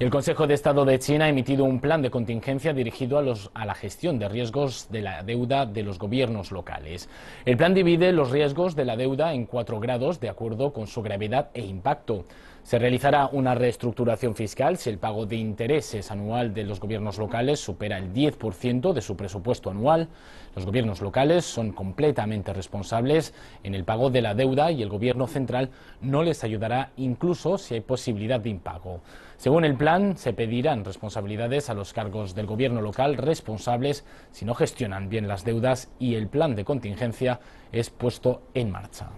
el Consejo de Estado de China ha emitido un plan de contingencia dirigido a la gestión de riesgos de la deuda de los gobiernos locales. El plan divide los riesgos de la deuda en cuatro grados de acuerdo con su gravedad e impacto. Se realizará una reestructuración fiscal si el pago de intereses anual de los gobiernos locales supera el 10% de su presupuesto anual. Los gobiernos locales son completamente responsables en el pago de la deuda y el gobierno central no les ayudará incluso si hay posibilidad de impago. Según el plan, se pedirán responsabilidades a los cargos del gobierno local responsables si no gestionan bien las deudas y el plan de contingencia es puesto en marcha.